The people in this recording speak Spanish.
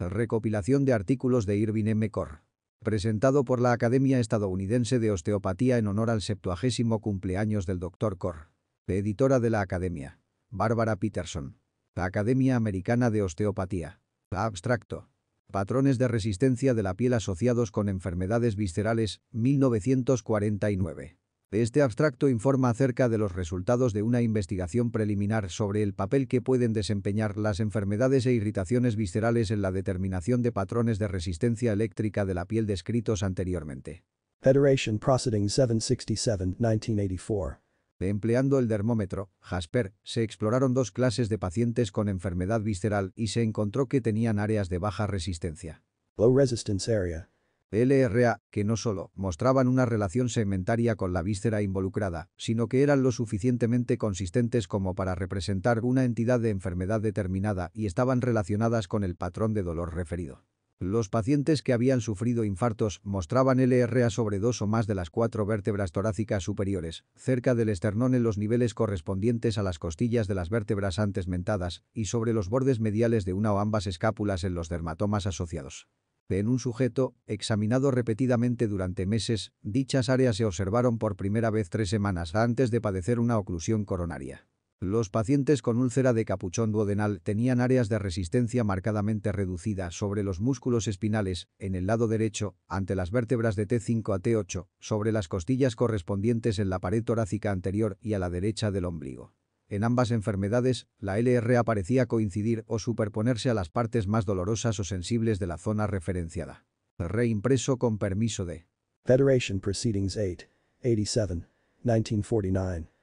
Recopilación de artículos de Irving M. Corr. Presentado por la Academia Estadounidense de Osteopatía en honor al septuagésimo cumpleaños del Dr. Corr. Editora de la Academia. Bárbara Peterson. Academia Americana de Osteopatía. Abstracto. Patrones de resistencia de la piel asociados con enfermedades viscerales, 1949. Este abstracto informa acerca de los resultados de una investigación preliminar sobre el papel que pueden desempeñar las enfermedades e irritaciones viscerales en la determinación de patrones de resistencia eléctrica de la piel descritos anteriormente. Federation Proceeding 767, 1984. Empleando el dermómetro, Jasper, se exploraron dos clases de pacientes con enfermedad visceral y se encontró que tenían áreas de baja resistencia. Low resistance area. LRA, que no solo mostraban una relación segmentaria con la víscera involucrada, sino que eran lo suficientemente consistentes como para representar una entidad de enfermedad determinada y estaban relacionadas con el patrón de dolor referido. Los pacientes que habían sufrido infartos mostraban LRA sobre dos o más de las cuatro vértebras torácicas superiores, cerca del esternón en los niveles correspondientes a las costillas de las vértebras antes mentadas y sobre los bordes mediales de una o ambas escápulas en los dermatomas asociados en un sujeto, examinado repetidamente durante meses, dichas áreas se observaron por primera vez tres semanas antes de padecer una oclusión coronaria. Los pacientes con úlcera de capuchón duodenal tenían áreas de resistencia marcadamente reducida sobre los músculos espinales, en el lado derecho, ante las vértebras de T5 a T8, sobre las costillas correspondientes en la pared torácica anterior y a la derecha del ombligo. En ambas enfermedades, la LR aparecía coincidir o superponerse a las partes más dolorosas o sensibles de la zona referenciada. Reimpreso con permiso de Federation Proceedings 8, 87, 1949.